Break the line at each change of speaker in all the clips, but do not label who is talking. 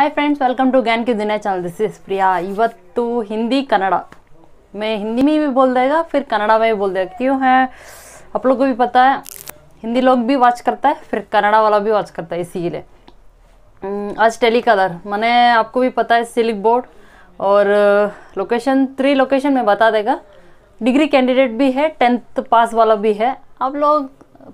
hi friends welcome to ज्ञान की दुनिया चैनल दिस इज प्रिया ಇವತ್ತು हिंदी कनाडा मैं हिंदी में भी बोल देगा फिर कनाडा में भी बोल देगा क्यों है आप लोग को भी पता है हिंदी लोग भी वॉच करता है फिर कनाडा वाला भी वॉच करता है इसीलिए हम्म, आज टेली कलर मैंने आपको भी पता है सिल्क बोर्ड और लोकेशन थ्री लोकेशन में बता देगा डिग्री कैंडिडेट भी है टेंथ पास वाला भी है आप लोग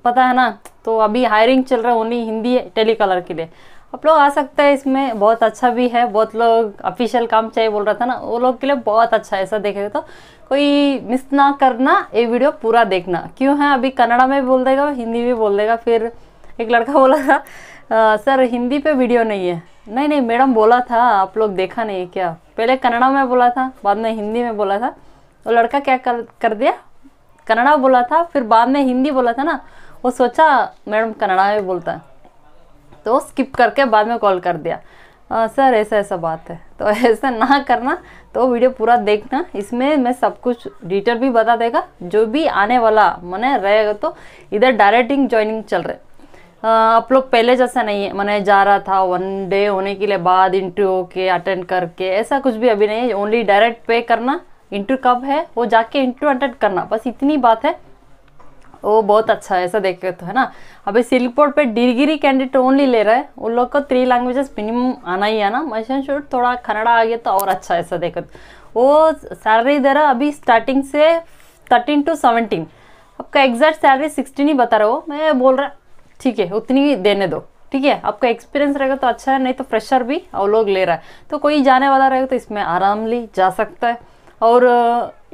पता है ना तो अभी हायरिंग चल रहा है उन्हीं हिंदी टेली कलर के लिए आप लोग आ सकते हैं इसमें बहुत अच्छा भी है बहुत लोग ऑफिशियल काम चाहिए बोल रहा था ना वो लोग के लिए बहुत अच्छा है ऐसा देखेगा तो कोई मिस ना करना ये वीडियो पूरा देखना क्यों है अभी कन्नड़ा में भी बोल देगा हिंदी में बोल देगा फिर एक लड़का बोला था आ, सर हिंदी पे वीडियो नहीं है नहीं नहीं मैडम बोला था आप लोग देखा नहीं है क्या पहले कन्नड़ा में बोला था बाद में हिंदी में बोला था वो लड़का क्या कर कर दिया कन्नड़ा बोला था फिर बाद में हिंदी बोला था ना वो सोचा मैडम कन्नड़ा में बोलता है तो वो स्किप करके बाद में कॉल कर दिया आ, सर ऐसा ऐसा बात है तो ऐसा ना करना तो वीडियो पूरा देखना इसमें मैं सब कुछ डिटेल भी बता देगा जो भी आने वाला मैंने रहेगा तो इधर डायरेक्टिंग ज्वाइनिंग चल रहे आप लोग पहले जैसा नहीं है मैंने जा रहा था वन डे होने के लिए बाद इंटरव्यू के अटेंड करके ऐसा कुछ भी अभी नहीं ओनली डायरेक्ट पे करना इंटरव्यू कब है वो जाके इंटरव्यू अटेंड करना बस इतनी बात है वो बहुत अच्छा है ऐसा देखे तो है ना अभी सिल्क बोर्ड पे डिग्री कैंडिडेट ओनली ले रहा है उन लोग को थ्री लैंग्वेजेस मिनिमम आना ही है ना मशन शूट थोड़ा खनडा आ गया तो और अच्छा है ऐसा देखे तो वो सैलरी दे रहा अभी स्टार्टिंग से थर्टीन टू सेवनटीन आपका एग्जैक्ट सैलरी सिक्सटीन ही बता रहा हो मैं बोल रहा ठीक है उतनी देने दो ठीक है आपका एक्सपीरियंस रहेगा तो अच्छा है नहीं तो प्रेशर भी और लोग ले रहा है तो कोई जाने वाला रहेगा तो इसमें आरामली जा सकता है और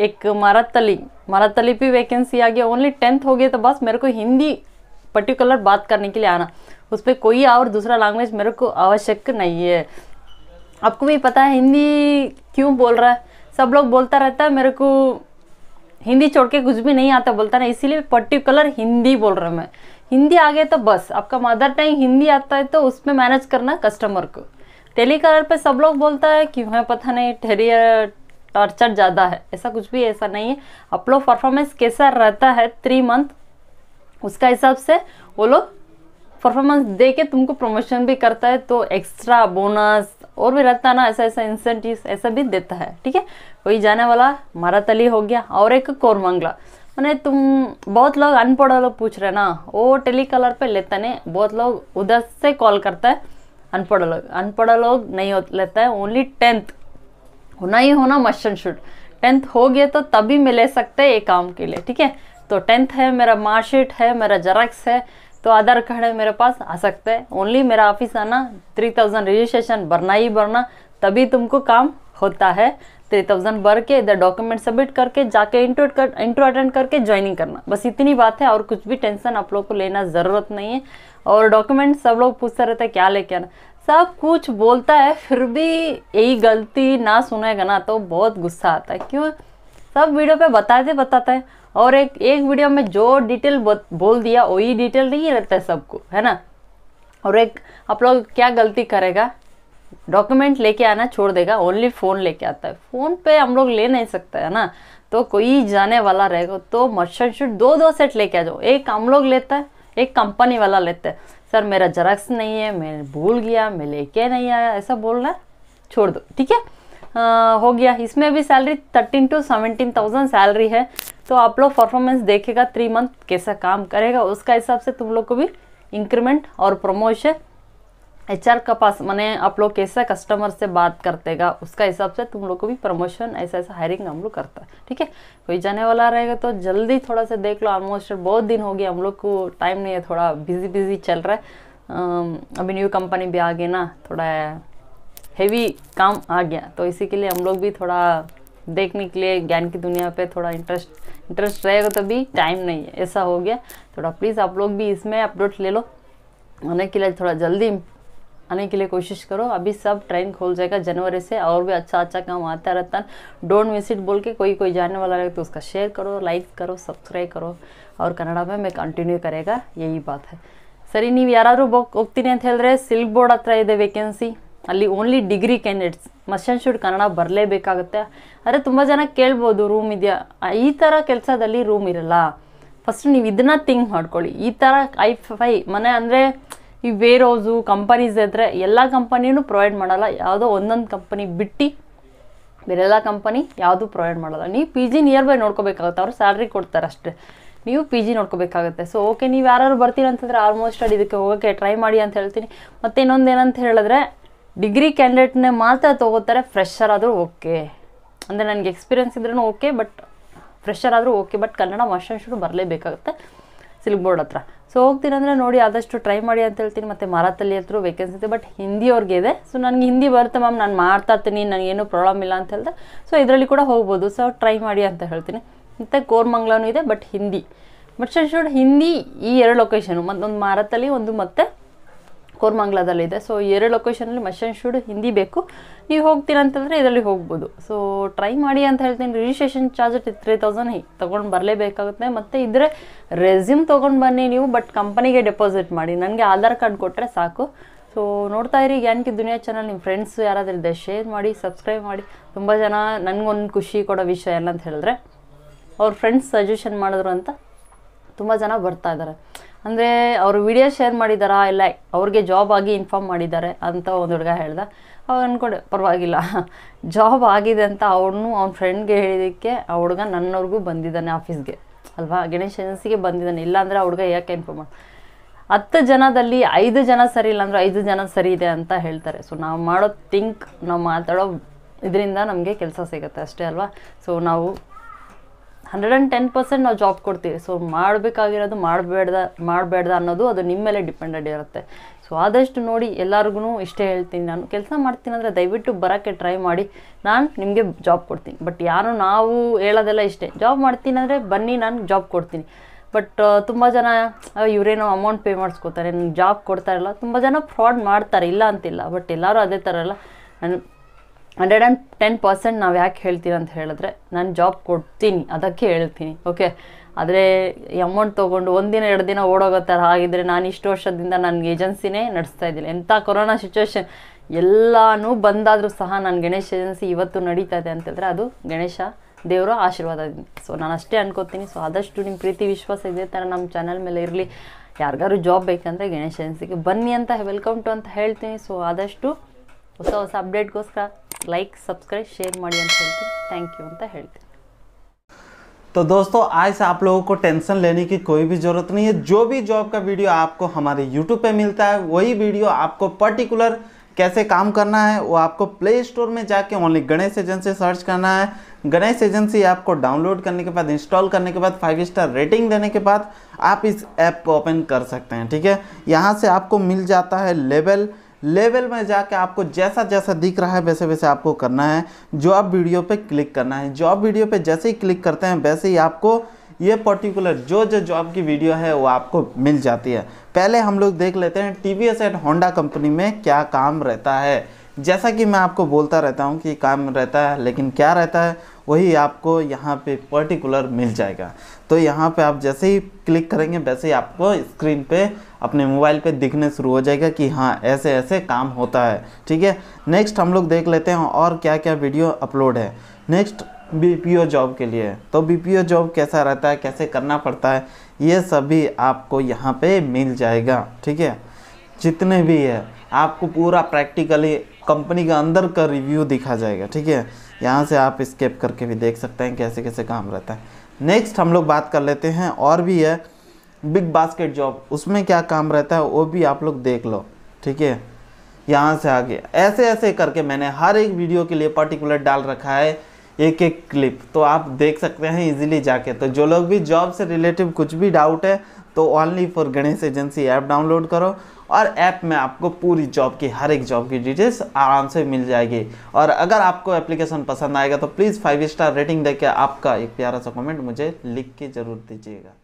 एक मारातली मारातली पे वैकेंसी आ गया ओनली टेंथ हो गया तो बस मेरे को हिंदी पर्टिकुलर बात करने के लिए आना उस पर कोई और दूसरा लैंग्वेज मेरे को आवश्यक नहीं है आपको भी पता है हिंदी क्यों बोल रहा है सब लोग बोलता रहता है मेरे को हिंदी छोड़ के कुछ भी नहीं आता बोलता ना इसीलिए पर्टिकुलर हिंदी बोल रहा मैं हिंदी आ गया तो बस आपका मदर टंग हिंदी आता है तो उसमें मैनेज करना कस्टमर को टेलीकॉलर पे सब लोग बोलता है क्यों है पता नहीं टेरियर टॉर्चर ज़्यादा है ऐसा कुछ भी ऐसा नहीं है आप लोग परफॉर्मेंस कैसा रहता है थ्री मंथ उसका हिसाब से वो लोग परफॉर्मेंस दे के तुमको प्रमोशन भी करता है तो एक्स्ट्रा बोनस और भी रहता है ना ऐसा ऐसा इंसेंटिव ऐसा भी देता है ठीक है कोई जाने वाला तली हो गया और एक कोरमंगला मैंने तुम बहुत लोग अनपढ़ लोग पूछ रहे ना वो टेली कलर पे लेता नहीं बहुत लोग उधर से कॉल करता है अनपढ़ लोग अनपढ़ लोग नहीं लेता है ओनली टेंथ होना ही होना मशन शुड टेंथ हो गया तो तभी मिले सकते हैं काम के लिए ठीक है तो टेंथ है मेरा मार्कशीट है मेरा जराक्स है तो आधार कार्ड है मेरे पास आ सकते हैं ओनली मेरा ऑफिस आना थ्री थाउजेंड रजिस्ट्रेशन भरना ही भरना तभी तुमको काम होता है थ्री थाउजेंड भर के इधर डॉक्यूमेंट सबमिट करके जाके इंटर कर इंट्रो अटेंड करके ज्वाइनिंग करना बस इतनी बात है और कुछ भी टेंशन आप लोग को लेना ज़रूरत नहीं है और डॉक्यूमेंट सब लोग पूछते रहते हैं क्या लेके आना सब कुछ बोलता है फिर भी यही गलती ना सुनेगा ना तो बहुत गुस्सा आता है क्यों सब वीडियो पे बताते बताता है और एक एक वीडियो में जो डिटेल बोल दिया वही डिटेल नहीं रहता है सबको है ना और एक आप लोग क्या गलती करेगा डॉक्यूमेंट लेके आना छोड़ देगा ओनली फ़ोन लेके आता है फ़ोन पे हम लोग ले नहीं सकते है ना तो कोई जाने वाला रहेगा तो मच्छर शूट दो दो सेट लेके आ जाओ एक हम लोग लेता है एक कंपनी वाला लेते हैं सर मेरा जराक्स नहीं है मैं भूल गया मैं लेके नहीं आया ऐसा रहा है छोड़ दो ठीक है हो गया इसमें भी salary thirteen to seventeen thousand salary है तो आप लोग परफॉर्मेंस देखेगा थ्री मंथ कैसा काम करेगा उसका हिसाब से तुम लोग को भी इंक्रीमेंट और प्रमोशन एच का पास मैंने आप लोग कैसा कस्टमर से बात करतेगा उसका हिसाब से तुम लोग को भी प्रमोशन ऐसा ऐसा हायरिंग हम लोग करता है ठीक है कोई जाने वाला रहेगा तो जल्दी थोड़ा सा देख लो ऑलमोस्ट बहुत दिन हो गया हम लोग को टाइम नहीं है थोड़ा बिजी बिजी चल रहा है अभी न्यू कंपनी भी आ गई ना थोड़ा हैवी काम आ गया तो इसी के लिए हम लोग भी थोड़ा देखने के लिए ज्ञान की दुनिया पे थोड़ा इंटरेस्ट इंटरेस्ट रहेगा तभी तो टाइम नहीं है ऐसा हो गया थोड़ा प्लीज़ आप लोग भी इसमें अपडेट ले लो होने के लिए थोड़ा जल्दी आने के लिए कोशिश करो अभी सब ट्रेन खोल जाएगा जनवरी से और भी अच्छा अच्छा काम आता रहता है डोंट मिस इट बोल के कोई कोई जानने वाला रहे तो उसका शेयर करो लाइक करो सब्सक्राइब करो और में मैं कंटिन्यू करेगा यही बात है ಸರಿ ನೀವು ಯಾರಾದರೂ ಹೋಗ್ತೀನಿ ಅಂತ ಹೇಳಿದ್ರೆ ಸಿಲ್ಕ್ ಬೋರ್ಡ್ ಹತ್ರ ಇದೆ ವೇಕೆನ್ಸಿ ಅಲ್ಲಿ only degree candidates must and Kannada ಬರಲೇಬೇಕಾಗುತ್ತೆ ಆದರೆ ತುಂಬ ಜನ ಕೇಳ್ಬೋದು ರೂಮ್ ಇದೆಯಾ ಈ ಥರ ಕೆಲಸದಲ್ಲಿ ರೂಮ್ ಇರಲ್ಲ ಫಸ್ಟ್ ನೀವು ಇದನ್ನ ಥಿಂಕ್ ಮಾಡ್ಕೊಳ್ಳಿ ಈ ಥರ ಐ ಫೈ ಮನೆ ಅಂದರೆ ಈ ಹೌಸು ಕಂಪನೀಸ್ ಇದ್ದರೆ ಎಲ್ಲ ಕಂಪನಿನೂ ಪ್ರೊವೈಡ್ ಮಾಡಲ್ಲ ಯಾವುದೋ ಒಂದೊಂದು ಕಂಪನಿ ಬಿಟ್ಟು ಬೇರೆಲ್ಲ ಕಂಪನಿ ಯಾವುದು ಪ್ರೊವೈಡ್ ಮಾಡಲ್ಲ ನೀವು ಪಿ ಜಿ ನಿಯರ್ ಬೈ ನೋಡ್ಕೋಬೇಕಾಗುತ್ತೆ ಅವರು ಸ್ಯಾಲ್ರಿ ಕೊಡ್ತಾರೆ ಅಷ್ಟೇ ನೀವು ಪಿ ಜಿ ನೋಡ್ಕೋಬೇಕಾಗುತ್ತೆ ಸೊ ಓಕೆ ನೀವು ಯಾರು ಬರ್ತೀರ ಅಂತಂದರೆ ಆಲ್ಮೋಸ್ಟ್ ಅಲ್ಲಿ ಇದಕ್ಕೆ ಹೋಗೋಕ್ಕೆ ಟ್ರೈ ಮಾಡಿ ಅಂತ ಹೇಳ್ತೀನಿ ಮತ್ತು ಇನ್ನೊಂದು ಏನಂತ ಹೇಳಿದ್ರೆ ಡಿಗ್ರಿ ಕ್ಯಾಂಡಿಡೇಟ್ನೇ ಮಾತ್ರ ತೊಗೋತಾರೆ ಫ್ರೆಶರ್ ಆದರೂ ಓಕೆ ಅಂದರೆ ನನಗೆ ಎಕ್ಸ್ಪೀರಿಯನ್ಸ್ ಇದ್ರೂ ಓಕೆ ಬಟ್ ಫ್ರೆಶರ್ ಆದರೂ ಓಕೆ ಬಟ್ ಕನ್ನಡ ಶುರು ಬರಲೇಬೇಕಾಗುತ್ತೆ ಸಿಲ್ಕ್ ಬೋರ್ಡ್ ಹತ್ರ ಸೊ ಅಂದರೆ ನೋಡಿ ಆದಷ್ಟು ಟ್ರೈ ಮಾಡಿ ಅಂತ ಹೇಳ್ತೀನಿ ಮತ್ತು ಮರಾತಲ್ಲಿ ಹತ್ರ ವೇಕೆನ್ಸಿ ಇದೆ ಬಟ್ ಹಿಂದಿ ಅವ್ರಿಗೆ ಇದೆ ಸೊ ನನಗೆ ಹಿಂದಿ ಬರುತ್ತೆ ಮ್ಯಾಮ್ ನಾನು ಮಾಡ್ತಾ ಇರ್ತೀನಿ ನನಗೇನು ಪ್ರಾಬ್ಲಮ್ ಇಲ್ಲ ಅಂತ ಹೇಳಿದೆ ಸೊ ಇದರಲ್ಲಿ ಕೂಡ ಹೋಗ್ಬೋದು ಸೊ ಟ್ರೈ ಮಾಡಿ ಅಂತ ಹೇಳ್ತೀನಿ ಮತ್ತು ಕೋರ್ಮಂಗ್ಲೂ ಇದೆ but Hindi but should Hindi ಈ ಎರಡು ಲೊಕೇಶನು ಮತ್ತೊಂದು ಮಾರತಲ್ಲಿ ಒಂದು ಮತ್ತೆ ಕೋರ್ಮಂಗ್ಲದಲ್ಲಿದೆ ಸೊ ಎರಡು ಲೊಕೇಶನಲ್ಲಿ ಮಷನ್ ಶೂಡ್ ಹಿಂದಿ ಬೇಕು ನೀವು ಹೋಗ್ತೀರಂತಂದರೆ ಇದರಲ್ಲಿ ಹೋಗ್ಬೋದು ಸೊ ಟ್ರೈ ಮಾಡಿ ಅಂತ ಹೇಳ್ತೀನಿ ರಿಜಿಸ್ಟ್ರೇಷನ್ ಚಾರ್ಜ್ ತ್ರೀ ತೌಸಂಡ್ ತೊಗೊಂಡು ಬರಲೇಬೇಕಾಗುತ್ತೆ ಮತ್ತು ಇದ್ರೆ ರೆಸ್ಯೂಮ್ ತೊಗೊಂಡು ಬನ್ನಿ ನೀವು ಬಟ್ ಕಂಪನಿಗೆ ಡೆಪಾಸಿಟ್ ಮಾಡಿ ನನಗೆ ಆಧಾರ್ ಕಾರ್ಡ್ ಕೊಟ್ಟರೆ ಸಾಕು ಸೊ ನೋಡ್ತಾ ಇರಿ ಕಿ ದುನಿಯಾ ಚಾನಲ್ ನಿಮ್ಮ ಫ್ರೆಂಡ್ಸ್ ಇದೆ ಶೇರ್ ಮಾಡಿ ಸಬ್ಸ್ಕ್ರೈಬ್ ಮಾಡಿ ತುಂಬ ಜನ ನನಗೊಂದು ಖುಷಿ ಕೊಡೋ ವಿಷಯ ಅಂತ ಹೇಳಿದ್ರೆ ಅವ್ರ ಫ್ರೆಂಡ್ಸ್ ಸಜೆಷನ್ ಮಾಡಿದ್ರು ಅಂತ ತುಂಬ ಜನ ಬರ್ತಾ ಇದ್ದಾರೆ ಅಂದರೆ ಅವರು ವಿಡಿಯೋ ಶೇರ್ ಮಾಡಿದಾರಾ ಇಲ್ಲ ಅವ್ರಿಗೆ ಜಾಬ್ ಆಗಿ ಇನ್ಫಾರ್ಮ್ ಮಾಡಿದ್ದಾರೆ ಅಂತ ಒಂದು ಹುಡುಗ ಹೇಳ್ದ ಅವಾಗ ಅಂದ್ಕೊಂಡೆ ಪರವಾಗಿಲ್ಲ ಜಾಬ್ ಆಗಿದೆ ಅಂತ ಅವನು ಅವ್ನ ಫ್ರೆಂಡ್ಗೆ ಹೇಳಿದ್ದಕ್ಕೆ ಆ ಹುಡುಗ ನನ್ನವ್ರಿಗೂ ಬಂದಿದ್ದಾನೆ ಆಫೀಸ್ಗೆ ಅಲ್ವಾ ಗಣೇಶ್ ಏಜೆನ್ಸಿಗೆ ಬಂದಿದ್ದಾನೆ ಇಲ್ಲಾಂದರೆ ಆ ಹುಡುಗ ಯಾಕೆ ಇನ್ಫಾರ್ಮ್ ಮಾಡಿ ಹತ್ತು ಜನದಲ್ಲಿ ಐದು ಜನ ಸರಿ ಇಲ್ಲಾಂದ್ರೆ ಐದು ಜನ ಸರಿ ಇದೆ ಅಂತ ಹೇಳ್ತಾರೆ ಸೊ ನಾವು ಮಾಡೋ ಥಿಂಕ್ ನಾವು ಮಾತಾಡೋ ಇದರಿಂದ ನಮಗೆ ಕೆಲಸ ಸಿಗುತ್ತೆ ಅಷ್ಟೇ ಅಲ್ವಾ ಸೊ ನಾವು ಹಂಡ್ರೆಡ್ ಆ್ಯಂಡ್ ಟೆನ್ ಪರ್ಸೆಂಟ್ ನಾವು ಜಾಬ್ ಕೊಡ್ತೀವಿ ಸೊ ಮಾಡಬೇಕಾಗಿರೋದು ಮಾಡಬೇಡ್ದ ಮಾಡಬೇಡ್ದ ಅನ್ನೋದು ಅದು ನಿಮ್ಮ ಮೇಲೆ ಡಿಪೆಂಡೆಡ್ ಇರುತ್ತೆ ಸೊ ಆದಷ್ಟು ನೋಡಿ ಎಲ್ಲರಿಗೂ ಇಷ್ಟೇ ಹೇಳ್ತೀನಿ ನಾನು ಕೆಲಸ ಮಾಡ್ತೀನಿ ಅಂದರೆ ದಯವಿಟ್ಟು ಬರೋಕ್ಕೆ ಟ್ರೈ ಮಾಡಿ ನಾನು ನಿಮಗೆ ಜಾಬ್ ಕೊಡ್ತೀನಿ ಬಟ್ ಯಾರು ನಾವು ಹೇಳೋದೆಲ್ಲ ಇಷ್ಟೇ ಜಾಬ್ ಮಾಡ್ತೀನಿ ಅಂದರೆ ಬನ್ನಿ ನಾನು ಜಾಬ್ ಕೊಡ್ತೀನಿ ಬಟ್ ತುಂಬ ಜನ ಇವರೇನೋ ಅಮೌಂಟ್ ಪೇ ಮಾಡಿಸ್ಕೋತಾರೆ ನನಗೆ ಜಾಬ್ ಕೊಡ್ತಾರಲ್ಲ ತುಂಬ ಜನ ಫ್ರಾಡ್ ಮಾಡ್ತಾರೆ ಇಲ್ಲ ಅಂತಿಲ್ಲ ಬಟ್ ಎಲ್ಲರೂ ಅದೇ ಥರ ಅಲ್ಲ ನಾನು ಹಂಡ್ರೆಡ್ ಆ್ಯಂಡ್ ಟೆನ್ ಪರ್ಸೆಂಟ್ ನಾವು ಯಾಕೆ ಹೇಳ್ತೀನಿ ಅಂತ ಹೇಳಿದ್ರೆ ನಾನು ಜಾಬ್ ಕೊಡ್ತೀನಿ ಅದಕ್ಕೆ ಹೇಳ್ತೀನಿ ಓಕೆ ಆದರೆ ಅಮೌಂಟ್ ತೊಗೊಂಡು ಒಂದಿನ ಎರಡು ದಿನ ಓಡೋಗೋ ಥರ ಆಗಿದ್ದರೆ ನಾನು ಇಷ್ಟು ವರ್ಷದಿಂದ ನನಗೆ ಏಜೆನ್ಸಿನೇ ನಡೆಸ್ತಾ ಇದ್ದೀನಿ ಎಂಥ ಕೊರೋನಾ ಸಿಚುವೇಶನ್ ಎಲ್ಲನೂ ಬಂದಾದರೂ ಸಹ ನಾನು ಗಣೇಶ ಏಜೆನ್ಸಿ ಇವತ್ತು ನಡೀತಾ ಇದೆ ಅಂತಂದರೆ ಅದು ಗಣೇಶ ದೇವರ ಆಶೀರ್ವಾದದಿಂದ ಸೊ ನಾನು ಅಷ್ಟೇ ಅನ್ಕೋತೀನಿ ಸೊ ಆದಷ್ಟು ನಿಮ್ಮ ಪ್ರೀತಿ ವಿಶ್ವಾಸ ಇದೆ ಥರ ನಮ್ಮ ಚಾನಲ್ ಮೇಲೆ ಇರಲಿ ಯಾರಿಗಾರು ಜಾಬ್ ಬೇಕಂದರೆ ಗಣೇಶ ಏಜೆನ್ಸಿಗೆ ಬನ್ನಿ ಅಂತ ವೆಲ್ಕಮ್ ಟು ಅಂತ ಹೇಳ್ತೀನಿ ಸೊ ಆದಷ್ಟು ಹೊಸ ಹೊಸ ಅಪ್ಡೇಟ್ಗೋಸ್ಕರ लाइक सब्सक्राइब शेयर ಮಾಡಿ ಅಂತ ಹೇಳ್ತೀನಿ
तो दोस्तों आज से आप लोगों को टेंशन लेने की कोई भी ज़रूरत नहीं है जो भी जॉब का वीडियो आपको हमारे यूट्यूब पे मिलता है वही वीडियो आपको पर्टिकुलर कैसे काम करना है वो आपको प्ले स्टोर में जाके ओनली गणेश एजेंसी सर्च करना है गणेश एजेंसी ऐप को डाउनलोड करने के बाद इंस्टॉल करने के बाद फाइव स्टार रेटिंग देने के बाद आप इस ऐप को ओपन कर सकते हैं ठीक है यहाँ से आपको मिल जाता है लेवल लेवल में जाके आपको जैसा जैसा दिख रहा है वैसे वैसे आपको करना है जॉब वीडियो पे क्लिक करना है जॉब वीडियो पे जैसे ही क्लिक करते हैं वैसे ही आपको ये पर्टिकुलर जो जो जॉब की वीडियो है वो आपको मिल जाती है पहले हम लोग देख लेते हैं T V S and Honda company में क्या काम रहता है जैसा कि मैं आपको बोलता रहता हूँ कि काम रहता है लेकिन क्या रहता है वही आपको यहाँ पे पर्टिकुलर मिल जाएगा तो यहाँ पे आप जैसे ही क्लिक करेंगे वैसे ही आपको स्क्रीन पे अपने मोबाइल पे दिखने शुरू हो जाएगा कि हाँ ऐसे ऐसे काम होता है ठीक है नेक्स्ट हम लोग देख लेते हैं और क्या क्या वीडियो अपलोड है नेक्स्ट बी जॉब के लिए तो बी जॉब कैसा रहता है कैसे करना पड़ता है ये सभी आपको यहाँ पे मिल जाएगा ठीक है जितने भी है आपको पूरा प्रैक्टिकली कंपनी के अंदर का रिव्यू दिखा जाएगा ठीक है यहाँ से आप स्केप करके भी देख सकते हैं कैसे कैसे काम रहता है नेक्स्ट हम लोग बात कर लेते हैं और भी है बिग बास्केट जॉब उसमें क्या काम रहता है वो भी आप लोग देख लो ठीक है यहाँ से आगे ऐसे ऐसे करके मैंने हर एक वीडियो के लिए पर्टिकुलर डाल रखा है एक एक क्लिप तो आप देख सकते हैं इजीली जाके तो जो लोग भी जॉब से रिलेटिव कुछ भी डाउट है तो only for Ganesh agency app download करो और ऐप में आपको पूरी जॉब की हर एक जॉब की डिटेल्स आराम से मिल जाएगी और अगर आपको एप्लीकेशन पसंद आएगा तो प्लीज़ फाइव स्टार रेटिंग देकर आपका एक प्यारा सा कमेंट मुझे लिख के ज़रूर दीजिएगा